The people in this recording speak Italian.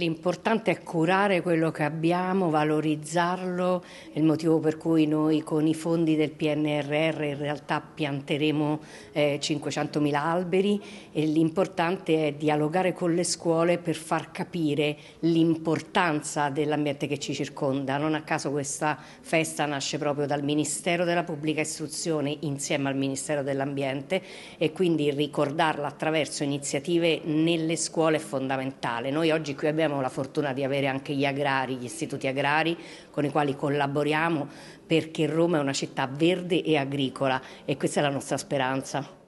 L'importante è curare quello che abbiamo, valorizzarlo, è il motivo per cui noi con i fondi del PNRR in realtà pianteremo eh, 500.000 alberi e l'importante è dialogare con le scuole per far capire l'importanza dell'ambiente che ci circonda. Non a caso questa festa nasce proprio dal Ministero della Pubblica Istruzione insieme al Ministero dell'Ambiente e quindi ricordarla attraverso iniziative nelle scuole è fondamentale. Noi oggi qui abbiamo abbiamo la fortuna di avere anche gli agrari, gli istituti agrari con i quali collaboriamo perché Roma è una città verde e agricola e questa è la nostra speranza.